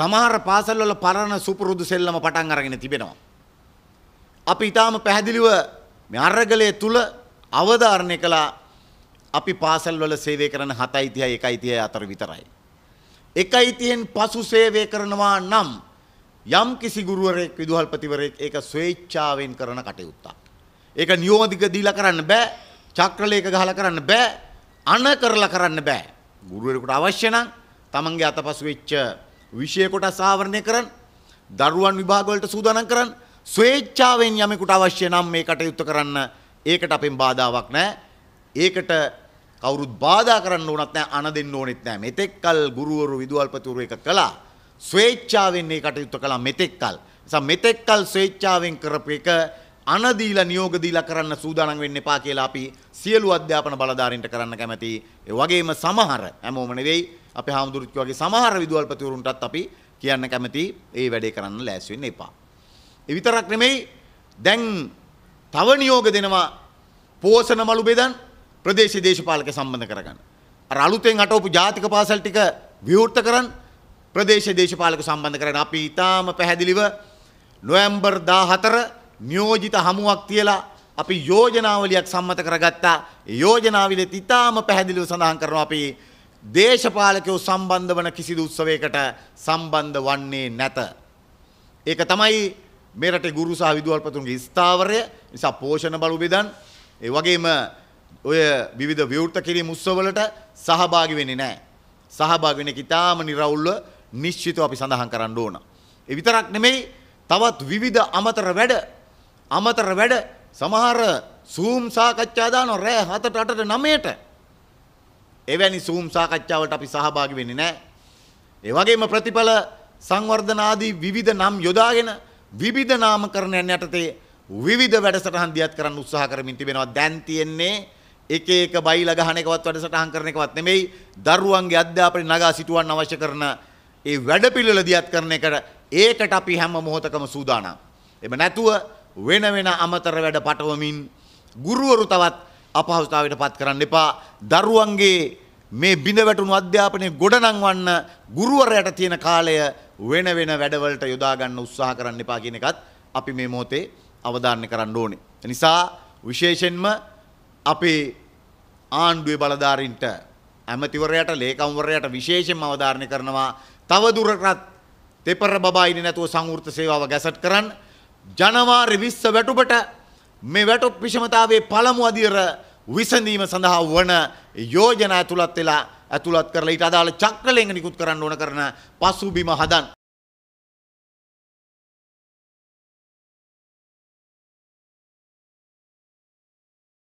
සමහර පාසල්වල පරණ සුපුරුදු සෙල්ලම පටන් අරගෙන තිබෙනවා. අපි ඊටාම පැහැදිලිව මේ අරගලය තුල අවධාරණය කළා අපි පාසල්වල සේවය කරන 7යි 30යි 1යි 30යි අතර විතරයි. 1යි 30න් පසු සේවය කරනවා නම් යම් කිසි ගුරුවරයෙක් විදුහල්පතිවරයෙක් ඒක ස්වේච්ඡාවෙන් කරන කටයුත්තක්. ඒක නියෝධික දීලා කරන්න බෑ. චක්‍රලේඛ ගහලා කරන්න බෑ. අණ කරලා කරන්න බෑ. ගුරුවරයෙකුට අවශ්‍ය නම් තමන්ගේ අතපසු වෙච්ච විෂය කොටස් ආවරණය කරන්න දරුවන් විභාගවලට සූදානම් කරන්න ස්වේච්ඡාවෙන් යමෙකුට අවශ්‍ය නම් මේ කටයුත්ත කරන්න ඒකට අපෙන් බාධාවක් නැහැ. ඒකට කවුරුත් බාධා කරන්න ඕනත් නැහැ අණ දෙන්න ඕනෙත් නැහැ. මෙතෙක්කල් ගුරුවරු විදුහල්පතිවරු එක කළා. ස්වේච්ඡාවෙන් මේ කටයුත්ත කළා මෙතෙක්කල්. නිසා මෙතෙක්කල් ස්වේච්ඡාවෙන් කරපු එක අණ දීලා නියෝග දීලා කරන්න සූදානම් වෙන්න එපා කියලා අපි සියලු අධ්‍යාපන බලධාරීන්ට කරන්න කැමැතියි. ඒ වගේම සමහර හැමෝම නෙවෙයි අපේ හාමුදුරුවෝ වගේ සමහර විදුහල්පතිවරුන්ටත් අපි කියන්න කැමති ඒ වැඩේ කරන්න ලෑස්ති වෙන්න එපා. ඒ විතරක් නෙමෙයි දැන් තව නියෝග දෙනවා පෝෂණ මළු බෙදන් ප්‍රදේශීය දේශපාලක සම්බන්ධ කරගන්න. අර අලුතෙන් අටවපු ජාතික පාසල් ටික විවෘත කරන් ප්‍රදේශීය දේශපාලක සම්බන්ධ කරගෙන අපි ඊටාම පැහැදිලිව නොවැම්බර් 14 නියෝජිත හමුවක් තියලා අපි යෝජනාවලියක් සම්මත කරගත්තා. ඒ යෝජනාවලියත් ඊටාම පැහැදිලිව සඳහන් කරනවා අපි දේශපාලකයෝ සම්බන්ධ වන කිසිදු උත්සවයකට සම්බන්ධ වන්නේ නැත. ඒක තමයි මෙරට ගුරු සහ විදුහල්පතුන්ගේ ස්ථාවරය නිසා පෝෂණ බලු බෙදන් ඒ වගේම ඔය විවිධ විවෘත කිරීම උත්සවවලට සහභාගි වෙන්නේ නැහැ. සහභාගි වෙන්නේ කිතාම निराවුල්ව නිශ්චිතව අපි සඳහන් කරන්න ඕන. ඒ විතරක් නෙමෙයි තවත් විවිධ අමතර වැඩ අමතර වැඩ සමහර සූම් සාකච්ඡා දානවා රෑ 7ට 8ට 9ට එවැනි සූම් සාකච්ඡාවට අපි සහභාගි වෙන්නේ නැහැ. ඒ වගේම ප්‍රතිඵල සංවර්ධන ආදී විවිධ නම් යොදාගෙන විවිධ නාමකරණයන් යටතේ විවිධ වැඩසටහන් දියත් කරන්න උත්සාහ කරමින් තිබෙනවා. දැන් තියෙන්නේ එක එක බයිලා ගහන එකවත් වැඩසටහන් කරන එකවත් නෙමෙයි දරුවන්ගේ අධ්‍යාපනය නගා සිටුවන්න අවශ්‍ය කරන ඒ වැඩපිළිවෙල දියත් කරන එකට ඒකට අපි හැම මොහොතකම සූදානම්. එම නැතුව වෙන වෙන අමතර වැඩ පටවමින් ගුරුවරු තවත් අපහසුතාවයට පත් කරන්න එපා. දරුවන්ගේ මේ බිඳ වැටුණු අධ්‍යාපනය ගොඩනංවන්න ගුරුවරයට තියෙන කාලය වෙන වෙන වැඩවලට යොදා ගන්න උත්සාහ කරන්න එපා කියන එකත් අපි මේ මොහොතේ අවධාරණය කරන්න ඕනේ. නිසා විශේෂයෙන්ම අපේ ආණ්ඩුවේ බලධාරීන්ට ඇමතිවරයට ලේකම්වරයට විශේෂයෙන්ම අවධාරණය කරනවා තව දුරටත් තෙපර බබා ඉන්නේ නැතුව සංවෘත සේවාව ගැසට් කරන්න ජනවාරි 20 වැටුපට මේ වැටුප් විෂමතාවේ පළමු අදියර විසඳීම සඳහා වන යෝජනා ඇතුළත් වෙලා ඇතුළත් කරලා ඊට අදාළ චක්‍රලේඛ නිකුත් කරන්න ඕන කරන පසුබිම හදන්